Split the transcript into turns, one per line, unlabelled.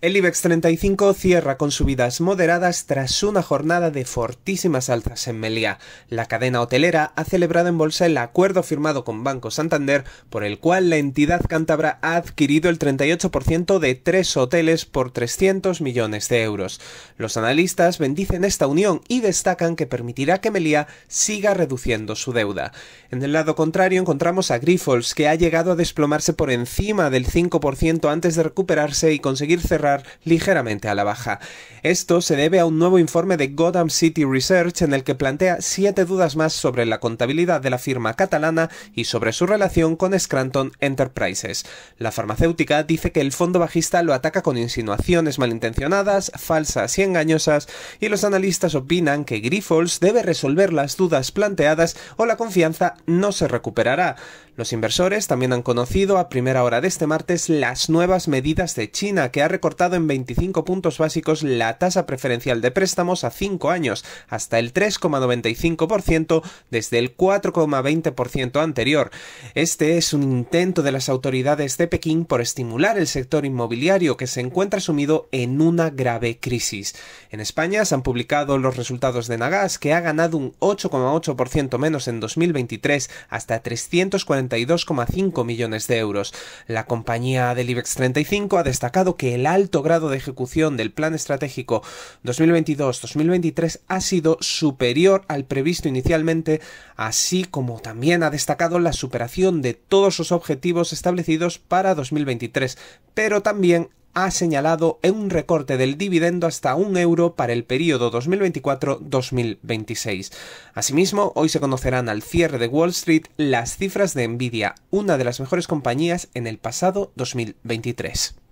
El IBEX 35 cierra con subidas moderadas tras una jornada de fortísimas alzas en Meliá. La cadena hotelera ha celebrado en bolsa el acuerdo firmado con Banco Santander, por el cual la entidad cántabra ha adquirido el 38% de tres hoteles por 300 millones de euros. Los analistas bendicen esta unión y destacan que permitirá que Meliá siga reduciendo su deuda. En el lado contrario encontramos a Grifols, que ha llegado a desplomarse por encima del 5% antes de recuperarse y conseguir cerrar ligeramente a la baja. Esto se debe a un nuevo informe de Gotham City Research en el que plantea siete dudas más sobre la contabilidad de la firma catalana y sobre su relación con Scranton Enterprises. La farmacéutica dice que el fondo bajista lo ataca con insinuaciones malintencionadas, falsas y engañosas, y los analistas opinan que Grifols debe resolver las dudas planteadas o la confianza no se recuperará. Los inversores también han conocido a primera hora de este martes las nuevas medidas de China que ha recortado en 25 puntos básicos la tasa preferencial de préstamos a 5 años, hasta el 3,95% desde el 4,20% anterior. Este es un intento de las autoridades de Pekín por estimular el sector inmobiliario que se encuentra sumido en una grave crisis. En España se han publicado los resultados de Nagas, que ha ganado un 8,8% menos en 2023 hasta 342,5 millones de euros. La compañía del IBEX 35 ha destacado que el alto grado de ejecución del Plan Estratégico 2022-2023 ha sido superior al previsto inicialmente, así como también ha destacado la superación de todos los objetivos establecidos para 2023, pero también ha señalado un recorte del dividendo hasta un euro para el periodo 2024-2026. Asimismo, hoy se conocerán al cierre de Wall Street las cifras de Nvidia, una de las mejores compañías en el pasado 2023.